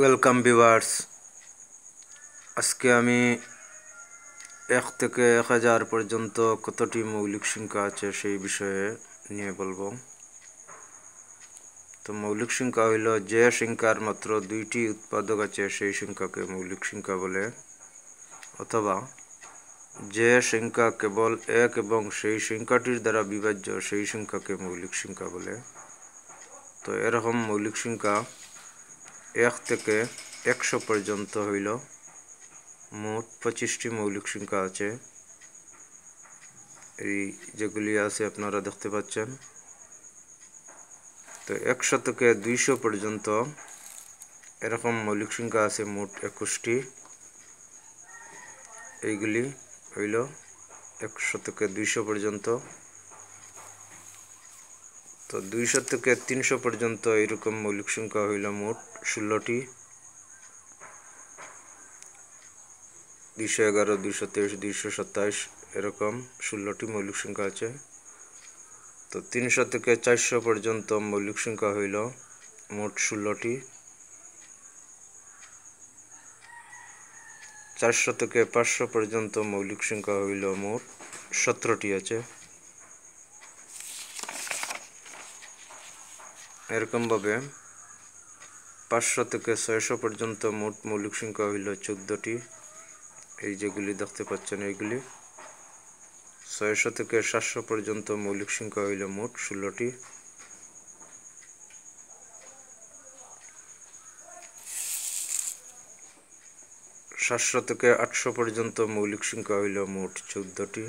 welcome viewers আজকে আমি এক থেকে এক হাজার পর্যন্ত কতটি মৌলিক সংখ্যা আছে সেই বিষয়ে নিয়ে বলবো তো মৌলিক সংখ্যা হইল যে সংখ্যার মাত্র দুইটি উৎপাদক আছে সেই সংখ্যাকে মৌলিক সংখ্যা বলে অথবা যে সংখ্যা কেবল এক এবং সেই সংখ্যাটির দ্বারা বিভাজ্য সেই সংখ্যাকে মৌলিক সংখ্যা বলে তো এরকম মৌলিক সংখ্যা এক থেকে একশো পর্যন্ত হইল মোট পঁচিশটি মৌলিক সংখ্যা আছে এই যেগুলি আছে আপনারা দেখতে পাচ্ছেন তো একশো থেকে দুইশো পর্যন্ত এরকম মৌলিক সংখ্যা আছে মোট একুশটি এইগুলি হইল একশো থেকে দুইশো পর্যন্ত তো দুইশো থেকে তিনশো পর্যন্ত এরকম মৌলিক সংখ্যা হইল মোট ষোলোটি দুইশো এগারো দুইশো তেইশ দুইশো সাতাইশ এরকম ষোলোটি মৌলিক সংখ্যা আছে তো তিনশো থেকে চারশো পর্যন্ত মৌলিক সংখ্যা হইল মোট ষোলোটি চারশো থেকে পাঁচশো পর্যন্ত মৌলিক সংখ্যা হইল মোট সতেরোটি আছে এরকমভাবে পাঁচশো থেকে ছয়শো পর্যন্ত মোট মৌলিক সংখ্যা হইল চোদ্দটি এই যেগুলি দেখতে পাচ্ছেন এইগুলি ছয়শো থেকে সাতশো পর্যন্ত মৌলিক সংখ্যা হইল মোট ষোলোটি সাতশো থেকে আটশো পর্যন্ত মৌলিক সংখ্যা হইল মোট চোদ্দটি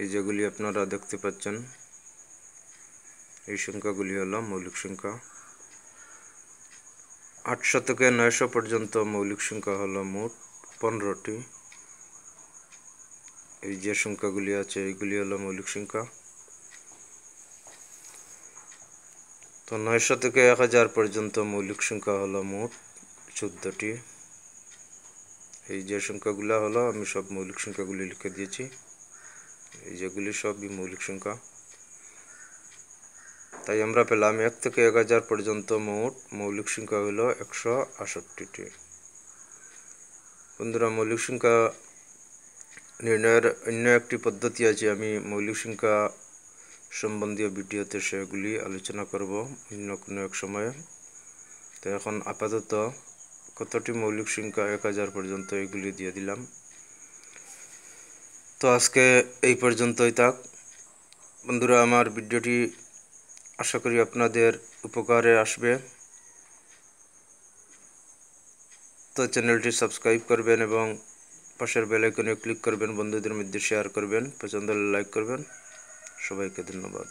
এই যেগুলি আপনারা দেখতে পাচ্ছেন এই সংখ্যাগুলি হলো মৌলিক সংখ্যা আটশো থেকে নয়শো পর্যন্ত মৌলিক সংখ্যা হলো মোট পনেরোটি এই যে সংখ্যাগুলি আছে এইগুলি হলো মৌলিক সংখ্যা তো নয়শো থেকে এক হাজার পর্যন্ত মৌলিক সংখ্যা হলো মোট চোদ্দটি এই যে সংখ্যাগুলো হলো আমি সব মৌলিক সংখ্যাগুলি লিখে দিয়েছি এই যেগুলি সবই মৌলিক সংখ্যা তাই আমরা পেলাম এক থেকে এক হাজার পর্যন্ত মোট মৌলিক সংখ্যা হলো একশো আষট্টিটি বন্ধুরা মৌলিক সংখ্যা নির্ণয়ের অন্য একটি পদ্ধতি আছে আমি মৌলিক সংখ্যা সম্বন্ধীয় ভিডিওতে সেগুলি আলোচনা করব অন্য কোনো এক সময়ে তো এখন আপাতত কতটি মৌলিক সংখ্যা এক হাজার পর্যন্ত এগুলি দিয়ে দিলাম তো আজকে এই পর্যন্তই থাক বন্ধুরা আমার ভিডিওটি আশা করি আপনাদের উপকারে আসবে তো চ্যানেলটি সাবস্ক্রাইব করবেন এবং পাশের বেলাইকনে ক্লিক করবেন বন্ধুদের মধ্যে শেয়ার করবেন পছন্দ লাইক করবেন সবাইকে ধন্যবাদ